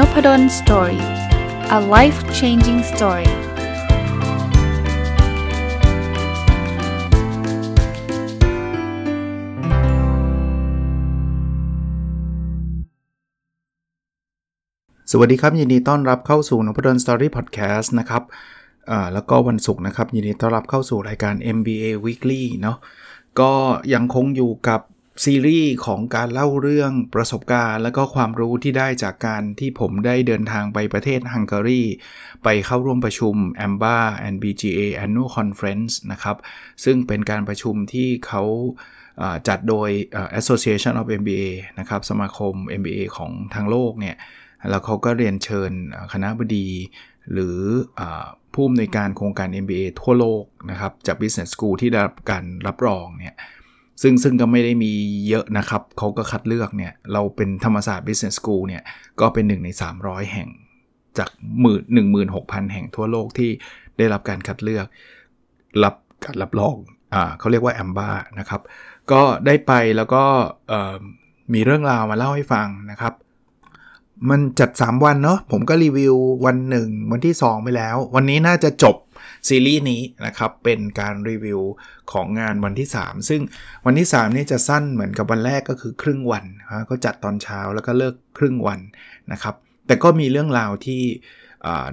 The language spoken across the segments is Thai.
n o p ด d o สตอรี่ a life changing story สวัสดีครับ ยินดีต้อนรับเข้าสู่นพดลสตอรี่พอดแคสต์นะครับ แล้วก็วันศุกร์นะครับยินดีต้อนรับเข้าสู่รายการ MBA Weekly เนาะ ก็ยังคงอยู่กับซีรีส์ของการเล่าเรื่องประสบการณ์และก็ความรู้ที่ได้จากการที่ผมได้เดินทางไปประเทศฮังการีไปเข้าร่วมประชุม AMBA and BGA Annual Conference นะครับ ซึ่งเป็นการประชุมที่เขาจัดโดย Association of MBA นะครับ สมาคม MBA ของทางโลกเนี่ยแล้วเขาก็เรียนเชิญคณะบดี หรือผู้อำนวยการโครงการ MBA ทั่วโลกนะครับ จาก Business School ที่ได้รับการรับรองเนี่ยซึ่งซึ่งก็ไม่ได้มีเยอะนะครับ เขาก็คัดเลือกเนี่ย เราเป็นธรรมศาสตร์ Business School เนี่ย ก็เป็นหนึ่งใน 300 แห่งจากหมื่นหนึ่งหมื่นหกพันแห่งทั่วโลกที่ได้รับการคัดเลือกรับการรับรอง อ่าเขาเรียกว่าแอมบ้านะครับ ก็ได้ไปแล้วก็มีเรื่องราวมาเล่าให้ฟังนะครับ มันจัด 3 วันเนาะ ผมก็รีวิววันหนึ่งวันที่ 2 ไปแล้ว วันนี้น่าจะจบซีรีส์นี้นะครับเป็นการรีวิวของงานวันที่ 3 ซึ่งวันที่3นี่จะสั้นเหมือนกับวันแรกก็คือครึ่งวันนะก็จัดตอนเช้าแล้วก็เลิกครึ่งวันนะครับ แต่ก็มีเรื่องราวที่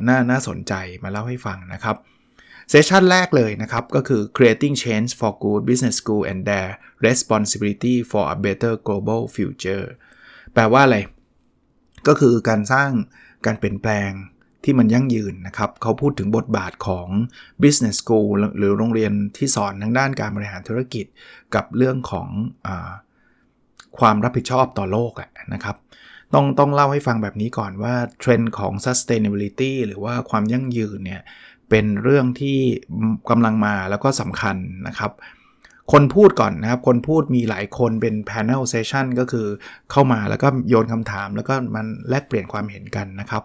น่าน่าสนใจมาเล่าให้ฟังนะครับเซสชันแรกเลยนะครับก็คือ creating change for good business school and their responsibility for a better global future แปลว่าอะไรก็คือการสร้างการเปลี่ยนแปลงที่มันยั่งยืนนะครับ เขาพูดถึงบทบาทของ business school หรือโรงเรียนที่สอนทางด้านการบริหารธุรกิจ กับเรื่องของอความรับผิดชอบต่อโลกนะครับต้องต้องเล่าให้ฟังแบบนี้ก่อนว่า เทรนด์ของ sustainability หรือว่าความยั่งยืนเนี่ยเป็นเรื่องที่กำลังมาแล้วก็สำคัญนะครับ คนพูดก่อนนะครับคนพูดมีหลายคนเป็น panel session ก็คือเข้ามาแล้วก็โยนคำถาม แล้วก็มันแลกเปลี่ยนความเห็นกันนะครับ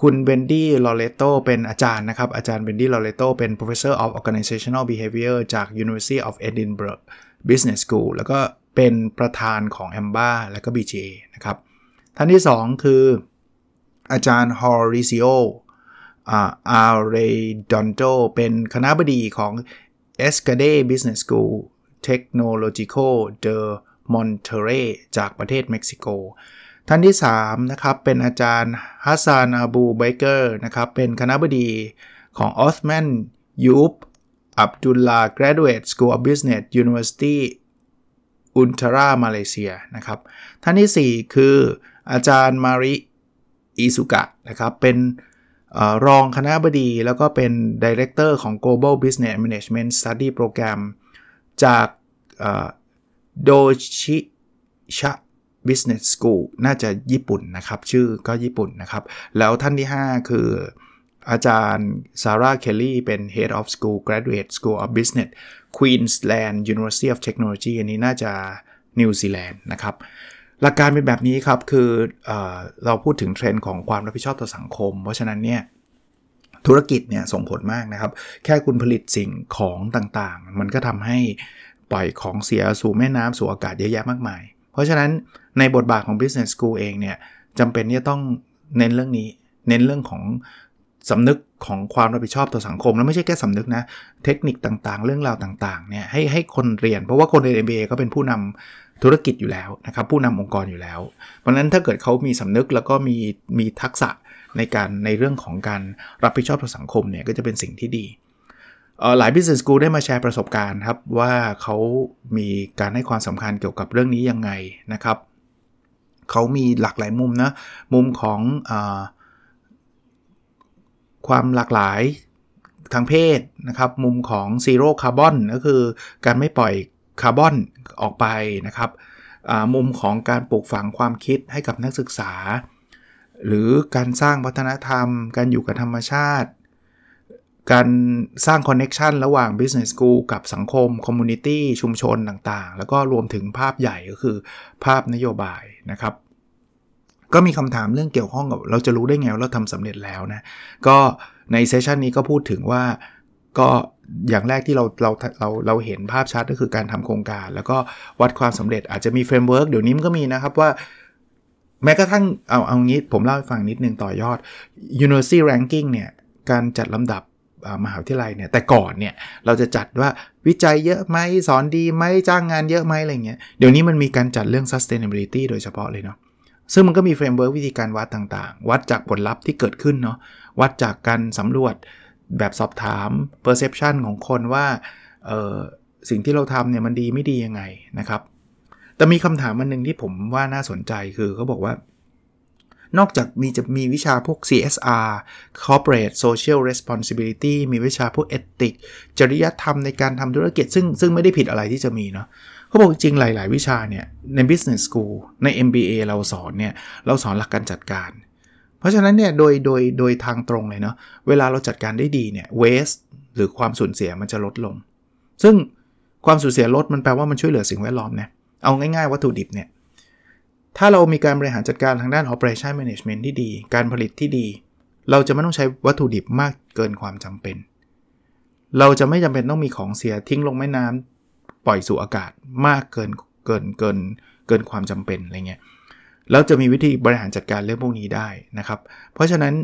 คุณเบนดี้ ลอเรโต เป็นอาจารย์นะครับ อาจารย์เบนดี้ ลอเรโต เป็น professor of organizational behavior จาก University of Edinburgh Business School แล้วก็เป็นประธานของ AMBA และก็ BGA นะครับ ท่านที่2คืออาจารย์ฮอริซิโออาร์เรดอนโตเป็นคณะบดีของ e s c a d e Business School Technological de Monterrey จากประเทศเม็กซิโกท่านที่3นะครับ เป็นอาจารย์ฮัสซานอาบูไบเกอร์นะครับ เป็นคณะบดีของออสแมนยู b อับดุลลา Graduate School of Business University อุนทรามาเลเซียนะครับท่านที่ 4 คืออาจารย์มาริอิสุกะนะครับ เป็นรองคณะบดีแล้วก็เป็นดีเลกเตอร์ของ Global Business Management Study Program จากโดชิชะ Business School น่าจะญี่ปุ่นนะครับ ชื่อก็ญี่ปุ่นนะครับ แล้วท่านที่ 5 คืออาจารย์ซาร่าเคลลี่เป็น Head of School Graduate School of Business Queensland University of Technology อันนี้น่าจะนิวซีแลนด์นะครับหลักการเป็นแบบนี้ครับ คือเอเราพูดถึงเทรนด์ของความรับผิดชอบต่อสังคม เพราะฉะนั้นเนี่ย ธุรกิจเนี่ยส่งผลมากนะครับ แค่คุณผลิตสิ่งของต่างๆ มันก็ทำให้ปล่อยของเสียสู่แม่น้ำสู่อากาศเยอะแยะมากมายเพราะฉะนั้นในบทบาทของ Business School เองเนี่ยจำเป็นที่จะต้องเน้นเรื่องนี้เน้นเรื่องของสำนึกของความรับผิดชอบต่อสังคมแล้วไม่ใช่แค่สำนึกนะเทคนิคต่างๆ เรื่องราวต่างๆเนี่ยให้ให้คนเรียน เพราะว่าคนเรียน MBA ก็เป็นผู้นำธุรกิจอยู่แล้วนะครับผู้นำองค์กรอยู่แล้ว เพราะนั้นถ้าเกิดเขามีสำนึกแล้วก็มีมีทักษะในการในเรื่องของการรับผิดชอบต่อสังคมเนี่ยก็จะเป็นสิ่งที่ดีหลาย business school ได้มาแชร์ประสบการณ์ครับ ว่าเขามีการให้ความสำคัญเกี่ยวกับเรื่องนี้ยังไงนะครับ เขามีหลากหลายมุมนะ มุมของอความหลากหลายทางเพศนะครับ มุมของซีโร่คาร์บอนก็คือการไม่ปล่อยคาร์บอนออกไปนะครับมุมของการปลูกฝังความคิดให้กับนักศึกษา หรือการสร้างวัฒนธรรม การอยู่กับธรรมชาติการสร้างคอนเน็ชันระหว่าง Business School กับสังคมคอมมูนิตี้ชุมชนต่างๆ แล้วก็รวมถึงภาพใหญ่ก็คือภาพนโยบายนะครับ ก็มีคำถามเรื่องเกี่ยวข้องกับเราจะรู้ได้ไงว่าเราทำสำเร็จแล้วนะ ก็ในเซสชันนี้ก็พูดถึงว่าก็อย่างแรกที่เราเราเราเราเห็นภาพชัดก็คือการทำโครงการ แล้วก็วัดความสำเร็จอาจจะมีเฟรมเวิร์กเดี๋ยวนี้มันก็มีนะครับว่าแม้กระทั่งเอาเอางี้ ผมเล่าให้ฟังนิดนึงต่อยอด University Ranking เนี่ยการจัดลำดับมหาวิทยาลัยเนี่ยแต่ก่อนเนี่ยเราจะจัดว่าวิจัยเยอะไหมสอนดีไหมจ้างงานเยอะไหมอะไรเงี้ยเดี๋ยวนี้มันมีการจัดเรื่อง sustainability โดยเฉพาะเลยเนาะซึ่งมันก็มีเฟรมเวิร์กวิธีการวัดต่างๆ วัดจากผลลัพธ์ที่เกิดขึ้นเนาะวัดจากการสำรวจแบบสอบถาม perception ของคนว่าสิ่งที่เราทำเนี่ยมันดีไม่ดียังไงนะครับแต่มีคำถามอันหนึ่งที่ผมว่าน่าสนใจคือเขาบอกว่านอกจากมีจะมีวิชาพวก CSR Corporate Social Responsibility มีวิชาพวก Ethics จริยธรรมในการทำธุรกิจซึ่งซึ่งไม่ได้ผิดอะไรที่จะมีเนาะเขาบอกจริงหลายๆ วิชาเนี่ยใน Business School ใน MBA เราสอนเนี่ยเราสอนหลักการจัดการ เพราะฉะนั้นเนี่ยโดยโดยโดยทางตรงเลยเนาะเวลาเราจัดการได้ดีเนี่ย waste หรือความสูญเสียมันจะลดลง ซึ่งความสูญเสียลดมันแปลว่ามันช่วยเหลือสิ่งแวดล้อมนะเอาง่ายๆวัตถุดิบเนี่ยถ้าเรามีการบริหารจัดการทางด้าน operation management ที่ดี การผลิตที่ดี เราจะไม่ต้องใช้วัตถุดิบมากเกินความจำเป็น เราจะไม่จำเป็นต้องมีของเสียทิ้งลงแม่น้ำปล่อยสู่อากาศมากเกิน เกิน เกิน เกินความจำเป็นอะไรเงี้ย เราจะมีวิธีบริหารจัดการเรื่องพวกนี้ได้นะครับ เพราะฉะนั้น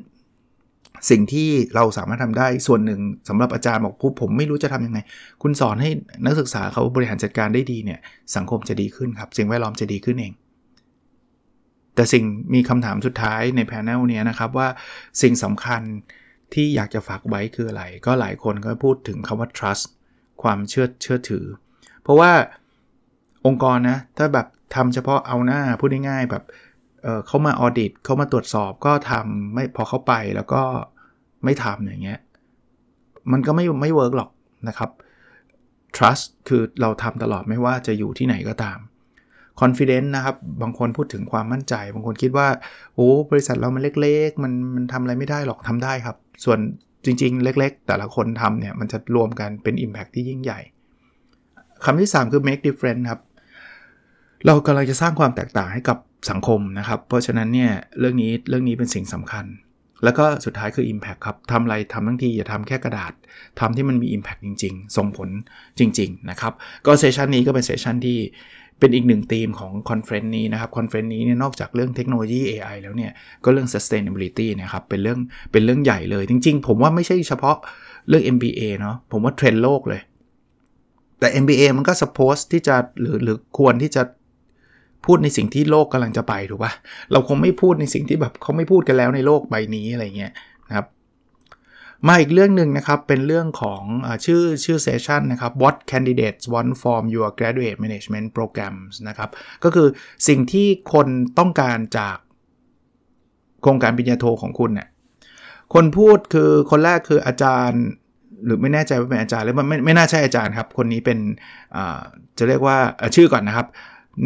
สิ่งที่เราสามารถทำได้ส่วนหนึ่งสำหรับอาจารย์บอกผู้ผมไม่รู้จะทํำยังไง คุณสอนให้นักศึกษาเขาบริหารจัดการได้ดีเนี่ย สังคมจะดีขึ้นครับ สิ่งแวดล้อมจะดีขึ้นเองแต่สิ่งมีคำถามสุดท้ายในแพนลนี้นะครับว่าสิ่งสำคัญที่อยากจะฝากไว้คืออะไร ก็หลายคนก็พูดถึงคำว่า trust ความเชื่อเชื่อถือ เพราะว่าองค์กรนะถ้าแบบทำเฉพาะเอาหน้าพูดง่ายๆแบบเเขามาออดิตเขามาตรวจสอบก็ทำไม่พอเข้าไปแล้วก็ไม่ทำอย่างเงี้ยมันก็ไม่ไม่เวิร์กหรอกนะครับ trust คือเราทำตลอดไม่ว่าจะอยู่ที่ไหนก็ตามคอนฟ i d e n c e นะครับ บางคนพูดถึงความมั่นใจ บางคนคิดว่าโอ้บริษัทเรามันเล็กๆ มันมันทำอะไรไม่ได้หรอกทำได้ครับ ส่วนจริงๆ เล็กๆ แต่ละคนทำเนี่ย มันจะรวมกันเป็น impact ที่ยิ่งใหญ่ คำที่ 3 คือ make difference ครับ เรากำลังจะสร้างความแตกต่างให้กับสังคมนะครับ เพราะฉะนั้นเนี่ย เรื่องนี้ เรื่องนี้เป็นสิ่งสำคัญ แล้วก็สุดท้ายคือ Impact ครับทำอะไรทำทั้งทีอย่าทำแค่กระดาษทำที่มันมี Impact จริงๆ ส่งผลจริงๆ นะครับ ก็เซสชันนี้ก็เป็นเซสชันที่เป็นอีกหนึ่งธีมของคอนเฟรนต์นี้นะครับคอนเฟรนต์นี้เนี่ยนอกจากเรื่องเทคโนโลยี AI แล้วเนี่ย ก็เรื่อง sustainability นะครับเป็นเรื่องเป็นเรื่องใหญ่เลยจริงๆ ผมว่าไม่ใช่เฉพาะเรื่อง MBA เนาะผมว่าเทรนด์โลกเลย แต่ MBA มันก็ suppose ที่จะหรือหรือควรที่จะพูดในสิ่งที่โลกกำลังจะไปถูกปะะเราคงไม่พูดในสิ่งที่แบบเขาไม่พูดกันแล้วในโลกใบนี้อะไรเงี้ยมาอีกเรื่องหนึ่งนะครับเป็นเรื่องของอชื่อชื่อเซสชันนะครับ What candidates want from your graduate management programs นะครับ ก็คือสิ่งที่คนต้องการจากโครงการปริญญาโทของคุณเนะี่ยคนพูดคือคนแรกคืออาจารย์ หรือไม่แน่ใจว่าเป็นอาจารย์หรือไมไม่ไม่น่าใช่อาจารย์ครับ คนนี้เป็นจะเรียกว่าชื่อก่อนนะครับ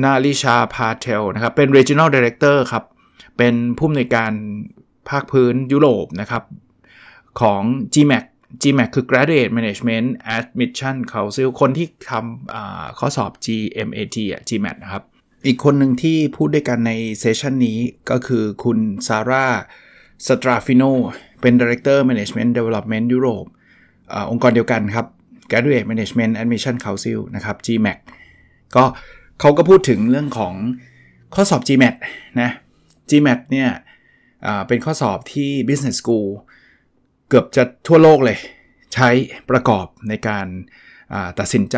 นาลิชาพาเทลนะครับ เป็น regional director ครับ เป็นผู้อำนวยการภาคพื้นยุโรปนะครับของ GMAC GMAC คือ Graduate Management Admission Council คนที่ทำข้อสอบ GMAT อ่ะ GMAT นะครับ อีกคนหนึ่งที่พูดด้วยกันในเซสชันนี้ก็คือคุณซาร่าสตราฟิโนเป็น Director Management Development Europe อองค์กรเดียวกันครับ Graduate Management Admission Council นะครับ GMAC ก็เขาก็พูดถึงเรื่องของข้อสอบ GMAT นะ GMAT เนี่ยเป็นข้อสอบที่ Business School เกือบจะทั่วโลกเลยใช้ประกอบในการตัดสินใจ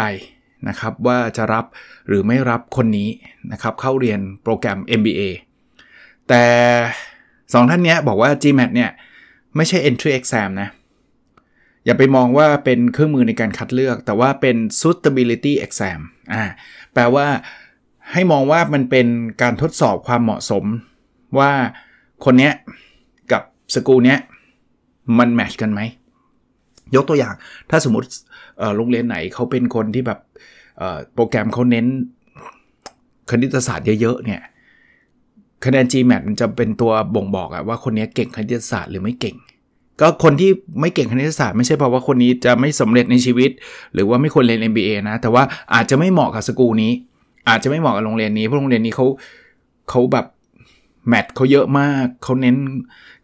นะครับว่าจะรับหรือไม่รับคนนี้นะครับเข้าเรียนโปรแกรม MBA แต่ 2 ท่านนี้บอกว่า GMAT เนี่ยไม่ใช่ entry exam นะ อย่าไปมองว่าเป็นเครื่องมือในการคัดเลือกแต่ว่าเป็น suitability exam อ่าแปลว่าให้มองว่ามันเป็นการทดสอบความเหมาะสมว่าคนเนี้ยกับสกูลเนี้ยมันแมชกันไหมยกตัวอย่าง ถ้าสมมติโรงเรียนไหนเขาเป็นคนที่แบบโปรแกรมเขาเน้นคณิตศาสตร์เยอะๆเนี่ยคะแนน GMAT มันจะเป็นตัวบ่งบอกอะว่าคนนี้เก่งคณิตศาสตร์หรือไม่เก่ง ก็คนที่ไม่เก่งคณิตศาสตร์ไม่ใช่เพราะว่าคนนี้จะไม่สำเร็จในชีวิต หรือว่าไม่ควรเรียน MBA นะแต่ว่าอาจจะไม่เหมาะกับสกูนี้ อาจจะไม่เหมาะกับโรงเรียนนี้เพราะโรงเรียนนี้เขาเขาแบบแมทเขาเยอะมาก เขาเน้น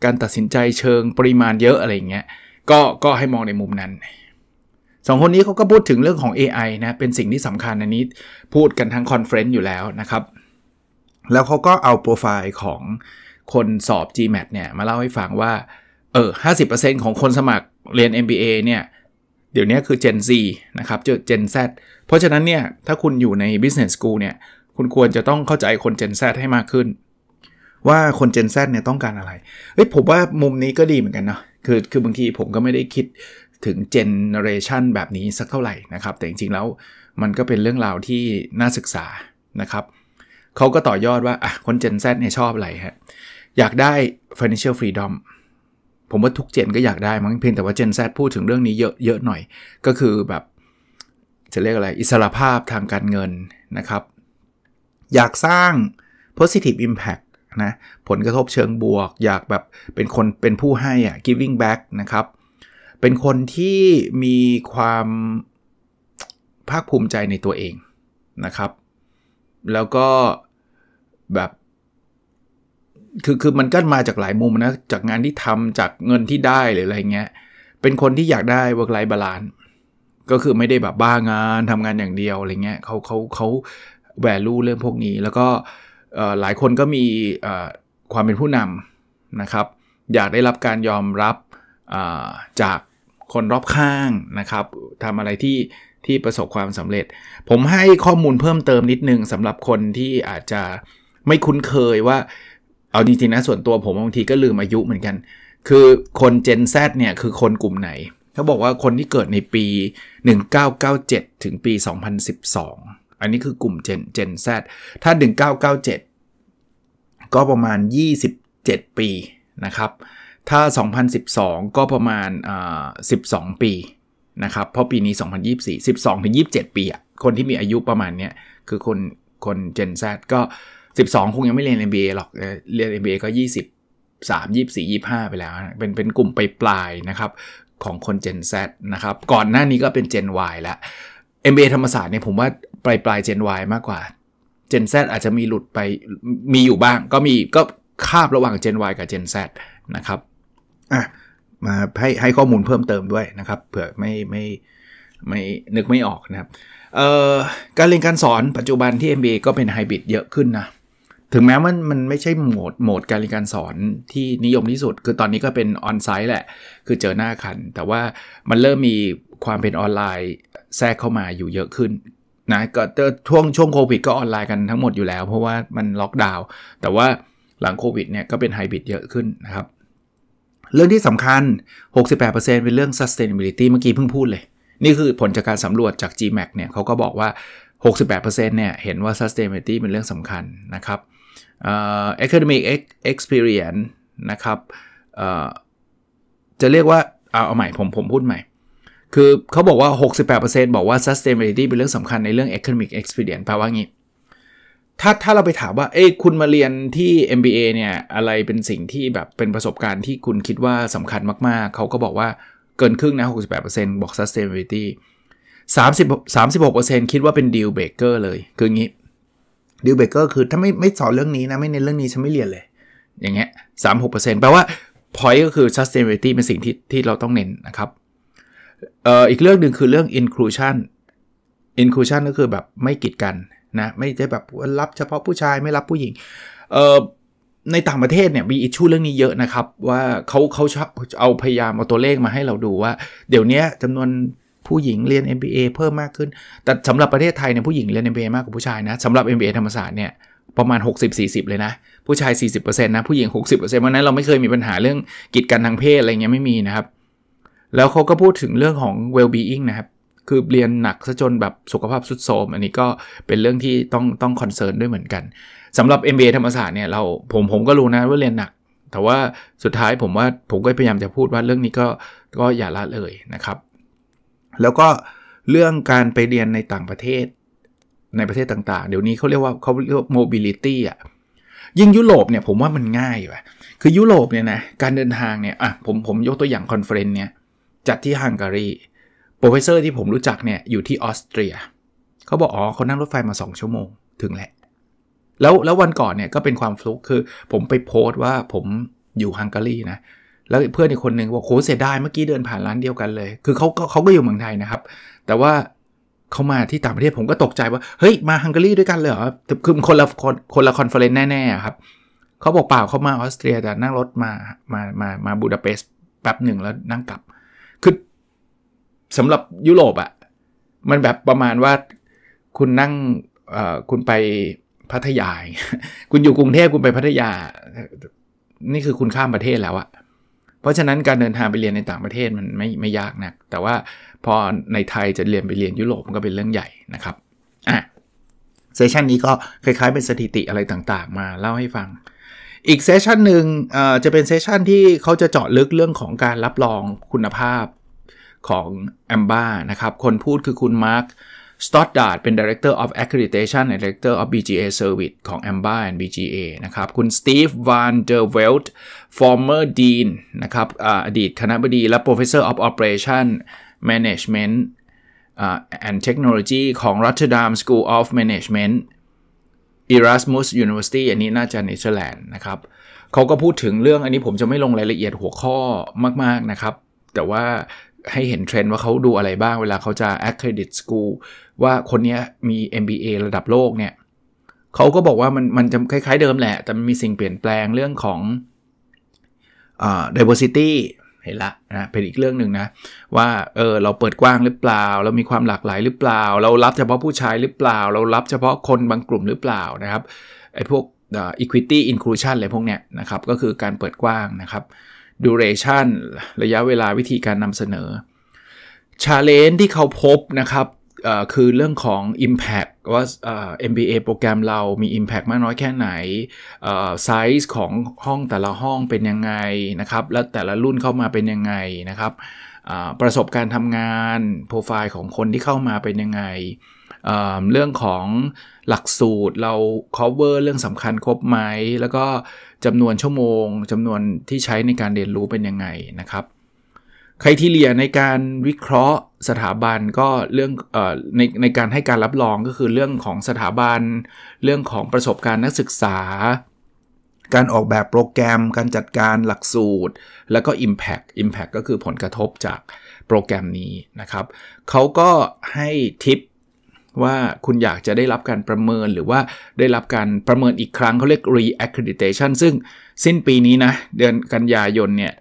การตัดสินใจเชิงปริมาณเยอะอะไรเงี้ย ก็ ก็ให้มองในมุมนั้น สองคนนี้เขาก็พูดถึงเรื่องของ AI นะ เป็นสิ่งที่สำคัญอันนี้ พูดกันทั้งคอนเฟรนต์อยู่แล้วนะครับ แล้วเขาก็เอาโปรไฟล์ของคนสอบ GMAT เนี่ย มาเล่าให้ฟังว่า เออ50%ของคนสมัครเรียน MBA เนี่ย เดี๋ยวนี้คือ Gen Z นะครับเจอ Gen Z เพราะฉะนั้นเนี่ย ถ้าคุณอยู่ใน Business School เนี่ย คุณควรจะต้องเข้าใจคน Gen Z ให้มากขึ้นว่าคนเจนแซเนี่ยต้องการอะไรเฮ้ยผมว่ามุมนี้ก็ดีเหมือนกันเนาะคือคือบางทีผมก็ไม่ได้คิดถึงเจนเนอเรชันแบบนี้ สักเท่าไหร่นะครับ แต่จริง ๆแล้วมันก็เป็นเรื่องราวที่น่าศึกษานะครับ เขาก็ต่อยอดว่า อ่ะ คนเจนแซเนี่ยชอบอะไรฮะ อยากได้ financial freedom ผมว่าทุกเจนก็อยากได้มั้งเพียง แต่ว่าเจนแซพูดถึงเรื่องนี้เยอะเยอะหน่อย ก็คือแบบจะเรียกอะไรอิสระภาพทางการเงินนะครับ อยากสร้าง positive impact นะผลกระทบเชิงบวก อยากแบบเป็นคนเป็นผู้ให้อะ giving back นะครับเป็นคนที่มีความภาคภูมิใจในตัวเองนะครับ แล้วก็แบบ คือคือมันก็มาจากหลายมุมนะจากงานที่ทำจากเงินที่ได้หรืออะไรเงี้ยเป็นคนที่อยากได้ work life balance ก็คือไม่ได้แบบบ้างานทำงานอย่างเดียวอะไรเงี้ยเขาเขาเขาแวลูเรื่องพวกนี้ แล้วก็หลายคนก็มีความเป็นผู้นำนะครับ อยากได้รับการยอมรับจากคนรอบข้างนะครับทำอะไรที่ที่ประสบความสำเร็จ ผมให้ข้อมูลเพิ่มเติมนิดนึงสำหรับคนที่อาจจะไม่คุ้นเคยว่า เอาจริงๆนะส่วนตัวผมบางทีก็ลืมอายุเหมือนกัน คือคน Gen Z เนี่ยคือคนกลุ่มไหนเขาบอกว่าคนที่เกิดในปี 1997 ถึงปี 2012อันนี้คือกลุ่มเนเจนแซดถ้า 1997 ก็ประมาณ 27 ปีนะครับ ถ้า 2012 ก็ประมาณ 12 ปีนะครับ เพราะปีนี้ 2024 12 ถึง 27 ปีอะคนที่มีอายุประมาณเนี้ยคือคนคนเนแซดก็ 12 คงยังไม่เรียน MBA หรอก เรียน MBA ก็20 3 24 25 ไปแล้ว เป็นเป็นกลุ่มไปปลายนะครับ ของคน Gen Z นะครับ ก่อนหน้านี้ก็เป็นเจน Y แล้ว MBA ธรรมศาสตร์เนี่ยผมว่า ปลายปลาย Gen Y มากกว่า Gen Z อาจจะมีหลุดไปมีอยู่บ้าง ก็มีก็คาบระหว่าง Gen Y กับ Gen Z นะครับอ่ะมาให้ให้ข้อมูลเพิ่มเติมด้วยนะครับเผื่อไม่ ไม่ ไม่ นึกไม่ออกนะครับการเรียนการสอนปัจจุบันที่ MBA ก็เป็นไฮบริดเยอะขึ้นนะถึงแม้มันมันไม่ใช่โหมด โหมดการเรียนการสอนที่นิยมที่สุด คือตอนนี้ก็เป็นออนไซต์แหละคือเจอหน้าคัน แต่ว่ามันเริ่มมีความเป็นออนไลน์แทรกเข้ามาอยู่เยอะขึ้นนะก็ช่วงช่วงโควิดก็ออนไลน์กันทั้งหมดอยู่แล้ว เพราะว่ามันล็อกดาวน์แต่ว่าหลังโควิดเนี่ย ก็เป็นไฮบริดเยอะขึ้นนะครับ เรื่องที่สำคัญ 68%เป็นเรื่อง sustainability เมื่อกี้เพิ่งพูดเลย นี่คือผลจากการสำรวจจาก GMAC เนี่ยเขาก็บอกว่า 68%เนี่ยเห็นว่า sustainability เป็นเรื่องสำคัญนะครับ academic experience นะครับจะเรียกว่าเอาเอาใหม่ผมผมพูดใหม่ คือเขาบอกว่า 68%บอกว่า sustainability เป็นเรื่องสำคัญในเรื่อง academic experience แปลว่างี้ถ้าถ้าเราไปถามว่าเอ้คุณมาเรียนที่ MBA เนี่ยอะไรเป็นสิ่งที่แบบเป็นประสบการณ์ที่คุณคิดว่าสำคัญมากๆ เขาก็บอกว่าเกินครึ่งนะ 68%บอก sustainability 30 36%คิดว่าเป็น deal breaker เลยคืองี้ดิวเบเกอร์คือ ถ้าไม่ไม่สอนเรื่องนี้นะ ไม่ในเรื่องนี้ฉันไม่เรียนเลย อย่างเงี้ยสามหกเปอร์เซ็นต์แปลว่าพอยก็คือ sustainability เป็นสิ่งที่ที่เราต้องเน้นนะครับเอ่ออีกเรื่องหนึ่งคือเรื่อง inclusion inclusion ก็คือแบบไม่กีดกันนะ ไม่ได้แบบรับเฉพาะผู้ชายไม่รับผู้หญิงเอ่อในต่างประเทศเนี่ยมีอิชชูเรื่องนี้เยอะนะครับ ว่าเขาเขาชอบเอาพยายามเอาตัวเลขมาให้เราดูว่าเดี๋ยวนี้จำนวนผู้หญิงเรียน MBA เพิ่มมากขึ้น แต่สำหรับประเทศไทยเนี่ยผู้หญิงเรียน MBA มากกว่าผู้ชายนะ สำหรับ MBA ธรรมศาสตร์เนี่ยประมาณ 60-40 เลยนะ ผู้ชาย 40%นะ ผู้หญิง 60%เพราะนั้นเราไม่เคยมีปัญหาเรื่องกีดกันทางเพศอะไรเงี้ยไม่มีนะครับ แล้วเขาก็พูดถึงเรื่องของ well-being นะครับ คือเรียนหนักซะจนแบบสุขภาพสุดโทรมอันนี้ก็เป็นเรื่องที่ต้องต้องคอนเซิร์นด้วยเหมือนกันสำหรับ MBA ธรรมศาสตร์เนี่ยเราผมผมก็รู้นะว่าเรียนหนัก แต่ว่าสุดท้ายผมว่าผมก็พยายามจะพูดว่าเรื่องนี้ก็ก็อย่าละเลยนะครับแล้วก็เรื่องการไปเรียนในต่างประเทศในประเทศต่าง ๆ เดี๋ยวนี้เขาเรียกว่าเขาเรียกว่าิลิตี้อ่ะยิ่งยุโรปเนี่ยผมว่ามันง่ายว่ะคือยุโรปเนี่ยนะการเดินทางเนี่ยอ่ะผมผมยกตัวอย่างคอนเฟรนเนี่ยจัดที่ฮังการีโปรเฟสเซอร์ที่ผมรู้จักเนี่ยอยู่ที่ออสเตรียเขาบอกอ๋อเขานั่งรถไฟมา 2 ชั่วโมงถึงแหละแล้วแล้ววันก่อนเนี่ยก็เป็นความฟลุกคือผมไปโพสต์ว่าผมอยู่ฮังการีนะแล้วเพื่อนอีกคนหนึ่งบอกโหเสียดายเมื่อกี้เดินผ่านร้านเดียวกันเลย คือเขาก็เขาก็อยู่เมืองไทยนะครับ แต่ว่าเขามาที่ต่างประเทศผมก็ตกใจว่า เฮ้ย มาฮังการีด้วยกันเลยเหรอคือคนละคน คนละคอนเฟอเรนซ์แน่ๆครับ เขาบอกเปล่าเขามาออสเตรียแต่นั่งรถมา มา มา มาบูดาเปสต์แป๊บหนึ่งแล้วนั่งกลับ คือสำหรับยุโรปอะมันแบบประมาณว่า คุณนั่งคุณไปพัทยาคุณอยู่กรุงเทพคุณไปพัทยานี่คือคุณข้ามประเทศแล้วอะเพราะฉะนั้นการเดินทางไปเรียนในต่างประเทศมันไม่ไม่ยากนะแต่ว่าพอในไทยจะเรียนไปเรียนยุโรปมันก็เป็นเรื่องใหญ่นะครับ อ่ะ เซสชันนี้ก็คล้ายๆเป็นสถิติอะไรต่างๆมาเล่าให้ฟัง อีกเซสชันหนึ่งจะเป็นเซสชันที่เขาจะเจาะลึกเรื่องของการรับรองคุณภาพของแอมบ้านะครับ คนพูดคือคุณมาร์คสตอตดาร์ดเป็น Director of Accreditation และ Director of BGA Service ของ AMBA and BGA นะครับคุณ Steve Van Der Welt former Dean นะครับอดีตคณะบดีและ Professor of Operation Management and Technology ของ Rotterdam School of Management Erasmus University อันนี้น่าจะเนเธอร์แลนด์นะครับเขาก็พูดถึงเรื่องอันนี้ผมจะไม่ลงรายละเอียดหัวข้อมากๆนะครับแต่ว่าให้เห็นเทรนด์ว่าเขาดูอะไรบ้างเวลาเขาจะ accredit school ว่าคนนี้มี MBA ระดับโลกเนี่ย เขาก็บอกว่ามันมันจะคล้ายๆเดิมแหละ แต่มันมีสิ่งเปลี่ยนแปลงเรื่องของ diversity เห็นละนะเป็นอีกเรื่องหนึ่งนะ ว่าเออเราเปิดกว้างหรือเปล่าเรามีความหลากหลายหรือเปล่า เรารับเฉพาะผู้ชายหรือเปล่า เรารับเฉพาะคนบางกลุ่มหรือเปล่านะครับไอ้พวก equity inclusion อะไรพวกเนี้ยนะครับก็คือการเปิดกว้างนะครับ duration ระยะเวลาวิธีการนำเสนอ challenge ที่เขาพบนะครับคือเรื่องของ Impact ว่า MBA โปรแกรมเรามี Impact มากน้อยแค่ไหนไซส์ของห้องแต่ละห้องเป็นยังไงนะครับ และแต่ละรุ่นเข้ามาเป็นยังไงนะครับ ประสบการณ์ทำงานโปรไฟล์ของคนที่เข้ามาเป็นยังไงเเรื่องของหลักสูตรเรา cover เรื่องสำคัญครบไหมแล้วก็จำนวนชั่วโมง จำนวนที่ใช้ในการเรียนรู้เป็นยังไงนะครับ ใครที่เรียนในการวิเคราะห์สถาบันก็เรื่องอในในการให้การรับรองก็คือเรื่องของสถาบัน เรื่องของประสบการณ์นักศึกษา การออกแบบโปรแกรม การจัดการหลักสูตร แล้วก็ Impact Impact ก็คือผลกระทบจากโปรแกรมนี้นะครับ เขาก็ให้ทิปว่าคุณอยากจะได้รับการประเมินหรือว่าได้รับการประเมินอีกครั้งเขาเรียก re-accreditation ซึ่งสิ้นปีนี้นะ เดือนกันยายนเนี่ย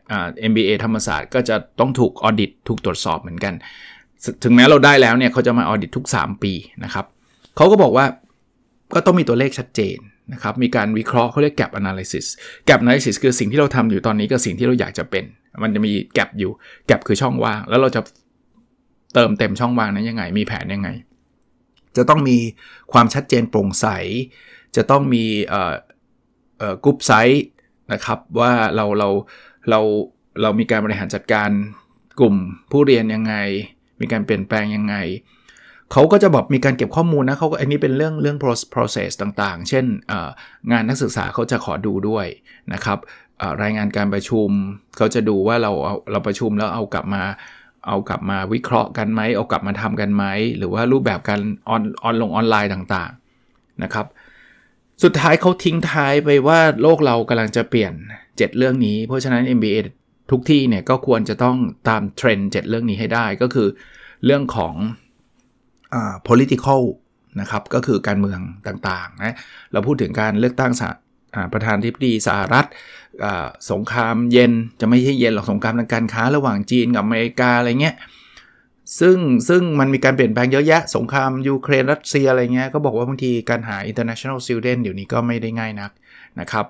MBA ธรรมศาสตร์ก็จะต้องถูกออดิต ถูกตรวจสอบเหมือนกัน ถึงแม้เราได้แล้วเนี่ยเขาจะมาออดิตทุก 3 ปีนะครับเขาก็บอกว่าก็ต้องมีตัวเลขชัดเจนนะครับ มีการวิเคราะห์เขาเรียก gap analysis gap analysis คือสิ่งที่เราทำอยู่ตอนนี้กับสิ่งที่เราอยากจะเป็น มันจะมี gap อยู่ gap คือช่องว่าง แล้วเราจะเติมเต็มช่องว่างนั้นยังไง มีแผนยังไงจะต้องมีความชัดเจนโปร่งใส จะต้องมีกรุ๊ปไซต์นะครับว่าเราเราเราเรามีการบริหารจัดการกลุ่มผู้เรียนยังไง มีการเปลี่ยนแปลงยังไง เขาก็จะแบบมีการเก็บข้อมูลนะเขาก็อันนี้เป็นเรื่องเรื่อง process ต่างๆ เช่นงานนักศึกษาเขาจะขอดูด้วยนะครับรายงานการประชุมเขาจะดูว่าเราเราประชุมแล้วเอากลับมาเอากลับมาวิเคราะห์กันไหมเอากลับมาทำกันไหม หรือว่ารูปแบบการออนออนลงออนไลน์ต่างๆนะครับสุดท้ายเขาทิ้งท้ายไปว่าโลกเรากำลังจะเปลี่ยน 7 เรื่องนี้ เพราะฉะนั้น MBA ทุกที่เนี่ยก็ควรจะต้องตามเทรนด์ 7 เรื่องนี้ให้ได้ก็คือเรื่องของอ political นะครับก็คือการเมืองต่างๆนะเราพูดถึงการเลือกตั้งประธานทิบดี สหรัฐสงครามเย็นจะไม่ใช่เย็นหรอกสงครามทางการค้าระหว่างจีนกับอเมริกาอะไรเงี้ยซึ่งซึ่งมันมีการเปลี่ยนแปลงเยอะแยะสงครามยูเครนรัสเซียอะไรเงี้ยก็บอกว่าบางทีการหา international student เดี๋ยวนี้ก็ไม่ได้ง่ายนักนะครับ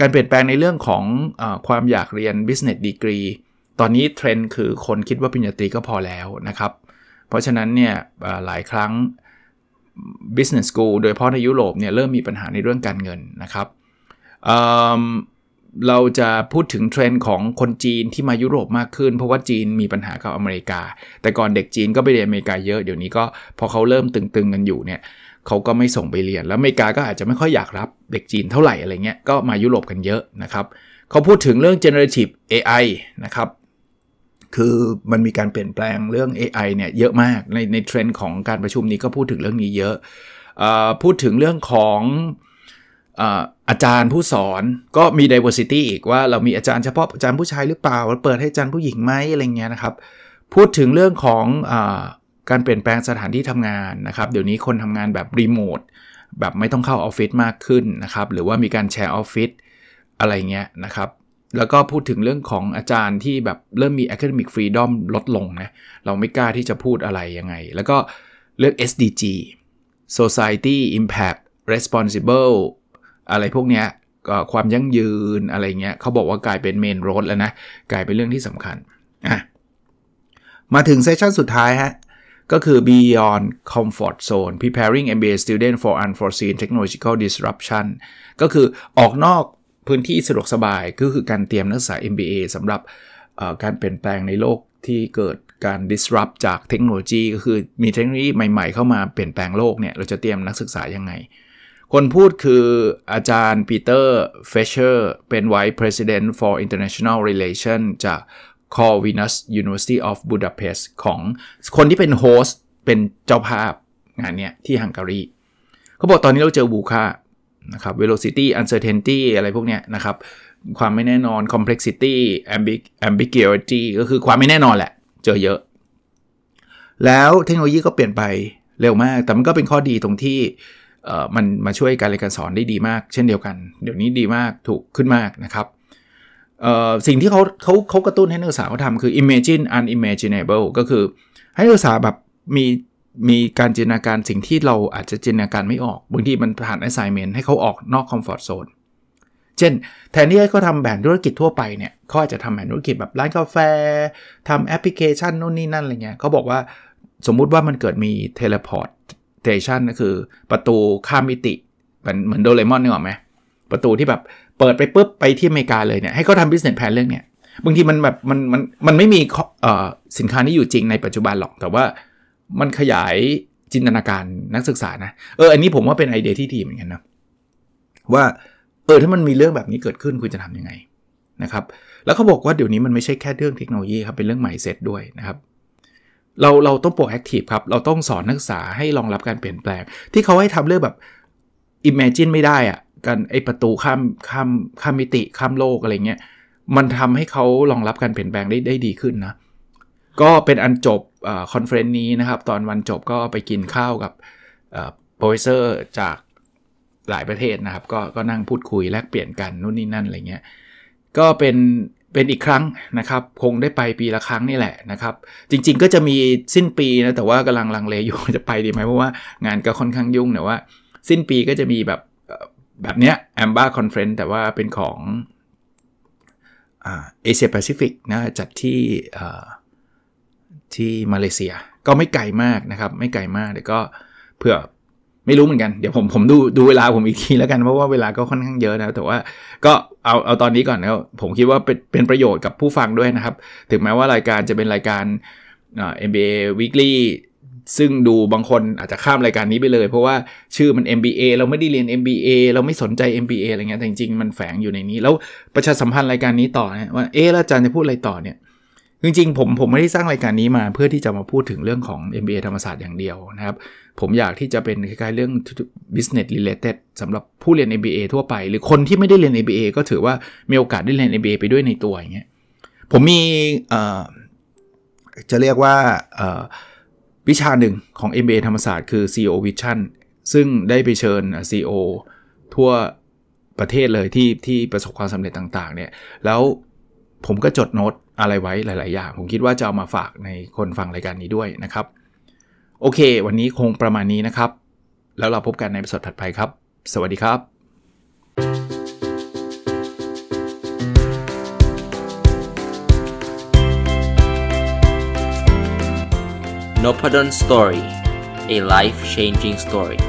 การเปลี่ยนแปลงในเรื่องของอความอยากเรียน business degree ตอนนี้เทรนด์คือคนคิดว่าปริญญาตรีก็พอแล้วนะครับ เพราะฉะนั้นเนี่ยหลายครั้ง business school โดยเฉพาะในยุโรปเนี่ยเริ่มมีปัญหาในเรื่องการเงินนะครับเราจะพูดถึงเทรนด์ของคนจีนที่มายุโรปมากขึ้น เพราะว่าจีนมีปัญหากับอเมริกา แต่ก่อนเด็กจีนก็ไปเรียนอเมริกาเยอะเดี๋ยวนี้ก็พอเขาเริ่มตึงๆกันอยู่เนี่ยเขาก็ไม่ส่งไปเรียนแล้วอเมริกาก็อาจจะไม่ค่อยอยากรับ เด็กจีนเท่าไหร่อะไรเงี้ยก็มายุโรปกันเยอะนะครับเขาพูดถึงเรื่อง generative AI นะครับ คือมันมีการเปลี่ยนแปลงเรื่อง AI เนี่ยเยอะมากในในเทรนด์ของการประชุมนี้ก็พูดถึงเรื่องนี้เยอะพูดถึงเรื่องของอาจารย์ผู้สอนก็มี diversity อีกว่า เรามีอาจารย์เฉพาะอาจารย์ผู้ชายหรือเปล่า เปิดให้อาจารย์ผู้หญิงไหมอะไรเงี้ยนะครับพูดถึงเรื่องของอการเปลี่ยนแปลงสถานที่ทำงานนะครับ เดี๋ยวนี้คนทำงานแบบรีโมทแบบไม่ต้องเข้าออฟฟิศมากขึ้นนะครับหรือว่ามีการแชร์ออฟฟิศอะไรเงี้ยนะครับ แล้วก็พูดถึงเรื่องของอาจารย์ที่แบบเริ่มมี academic freedom ลดลงนะเราไม่กล้าที่จะพูดอะไรยังไง แล้วก็เรื่อง SDG Society Impact Responsible อะไรพวกเนี้ยความยั่งยืน อะไรเงี้ยเขาบอกว่ากลายเป็นเมนโรดแล้วนะ กลายเป็นเรื่องที่สำคัญ มาถึงเซสชันสุดท้ายฮะก็คือ Beyond Comfort Zone Preparing MBA Student for Unforeseen Technological Disruption ก็คือออกนอกพื้นที่สะดวกสบาย ก็คือการเตรียมนักศึกษา MBA สำหรับการเปลี่ยนแปลงในโลกที่เกิดการ disrupt จากเทคโนโลยีก็คือมีเทคโนโลยีใหม่ๆ เข้ามาเปลี่ยนแปลงโลกเนี่ยเราจะเตรียมนักศึกษายังไงคนพูดคืออาจารย์ปีเตอร์เฟเชอร์เป็น Vice President for International Relation จาก Corvinus University of Budapest ของคนที่เป็นโฮสต์เป็นเจ้าภาพงานเนี้ยที่ฮังการีเขาบอกตอนนี้เราเจอบูค่านะครับ velocity uncertainty อะไรพวกเนี้ยนะครับ ความไม่แน่นอน complexity ambiguity ก็คือความไม่แน่นอนแหละ เจอเยอะ แล้วเทคโนโลยีก็เปลี่ยนไปเร็วมาก แต่มันก็เป็นข้อดีตรงที่มันมาช่วยการเรียนการสอนได้ดีมาก เช่นเดียวกัน เดี๋ยวนี้ดีมากถูกขึ้นมากนะครับสิ่งที่เขาเขาเขากระตุ้นให้นักศึกษาเขาทำคือ imagine unimaginable ก็คือให้นักศึกษาแบบมีมีการจินตนาการสิ่งที่เราอาจจะจินตนาการไม่ออกบางทีมันผ่าน assignment ให้เขาออกนอก comfort zone เช่น แทนที่ให้เขาทำแบรนด์ธุรกิจทั่วไปเนี่ยเขาอาจจะทำแบรนด์ธุรกิจแบบร้านกาแฟทำแอปพลิเคชันนู่นนี่นั่นอะไรเงี้ยเขาบอกว่าสมมุติว่ามันเกิดมีเทเลพอร์ต Station ก็คือประตูข้ามมิติมันเหมือนโดเรมอนนี่หรอไหม ประตูที่แบบเปิดไปปุ๊บไปที่อเมริกาเลยเนี่ยให้เขาทำ business plan เรื่องเนี่ยบางทีมันแบบมันมันมันไม่มีสินค้านี้อยู่จริงในปัจจุบันหรอกแต่ว่ามันขยายจินตนาการนักศึกษานะเอออันนี้ผมว่าเป็นไอเดียที่ดีเหมือนกันนะว่าเออถ้ามันมีเรื่องแบบนี้เกิดขึ้นคุณจะทํำยังไงนะครับแล้วเขาบอกว่าเดี๋ยวนี้มันไม่ใช่แค่เรื่องเทคโนโลยีครับเป็นเรื่องใหม่เซตด้วยนะครับเราเราต้องโปรแอคทีฟครับ เราต้องสอนนักศึกษาให้รองรับการเปลี่ยนแปลง ที่เขาให้ทำเรื่องแบบ Imagine ไม่ได้อะกันไอประตูข้ามข้ามข้ามมิติข้ามโลกอะไรเงี้ยมันทำให้เขารองรับการเปลี่ยนแปลงได้ได้ดีขึ้นนะก็เป็นอันจบคอนเฟรนซ์นี้นะครับ ตอนวันจบก็ไปกินข้าวกับโปรเฟสเซอร์จากหลายประเทศนะครับ ก็ก็นั่งพูดคุยแลกเปลี่ยนกันนู่นนี่นั่นอะไรเงี้ยก็เป็นเป็นอีกครั้งนะครับ คงได้ไปปีละครั้งนี่แหละนะครับ จริงๆก็จะมีสิ้นปีนะ แต่ว่ากำลังลังเลอยู่จะไปดีไหมเพราะว่างานก็ค่อนข้างยุ่งแต่ว่าสิ้นปีก็จะมีแบบแบบเนี้ยแอมบ้าคอนเฟรนแต่ว่าเป็นของเอเชียแปซิฟิกนะจัดที่ที่มาเลเซียก็ไม่ไกลมากนะครับ ไม่ไกลมากแต่ก็เผื่อไม่รู้เหมือนกัน เดี๋ยวผมผมดูดูเวลาผมอีกทีแล้วกันเพราะว่าเวลาก็ค่อนข้างเยอะนะ แต่ว่าก็เอาเอาตอนนี้ก่อนนะผมคิดว่าเป็นเป็นประโยชน์กับผู้ฟังด้วยนะครับ ถึงแม้ว่ารายการจะเป็นรายการเอ็มบีเอ weekly ซึ่งดูบางคนอาจจะข้ามรายการนี้ไปเลย เพราะว่าชื่อมัน MBA เราไม่ได้เรียน MBA เราไม่สนใจ MBA อะไรเงี้ยแต่จริง ๆ มันแฝงอยู่ในนี้ แล้วประชาสัมพันธ์รายการนี้ต่อนะว่าเอออาจารย์จะพูดอะไรต่อเนี่ยจริงๆ ผมผมไม่ได้สร้างรายการนี้มาเพื่อที่จะมาพูดถึงเรื่องของ MBA ธรรมศาสตร์อย่างเดียวนะครับ ผมอยากที่จะเป็นคล้ายๆเรื่อง business related สำหรับผู้เรียน MBA ทั่วไป หรือคนที่ไม่ได้เรียน MBA ก็ถือว่า มีโอกาสได้เรียน MBA ไปด้วยในตัวอย่างเงี้ยผมมีจะเรียกว่าวิชาหนึ่งของ MBA ธรรมศาสตร์คือ CEO Vision ซึ่งได้ไปเชิญ CEO ทั่วประเทศเลยที่ที่ประสบความสำเร็จต่างๆเนี่ยแล้วผมก็จดโน้ตอะไรไว้หลาย ๆ อย่าง ผมคิดว่าจะเอามาฝากในคนฟังรายการนี้ด้วยนะครับ โอเค วันนี้คงประมาณนี้นะครับ แล้วเราพบกันในสดถัดไปครับ สวัสดีครับ n o p a d o n Story a life changing story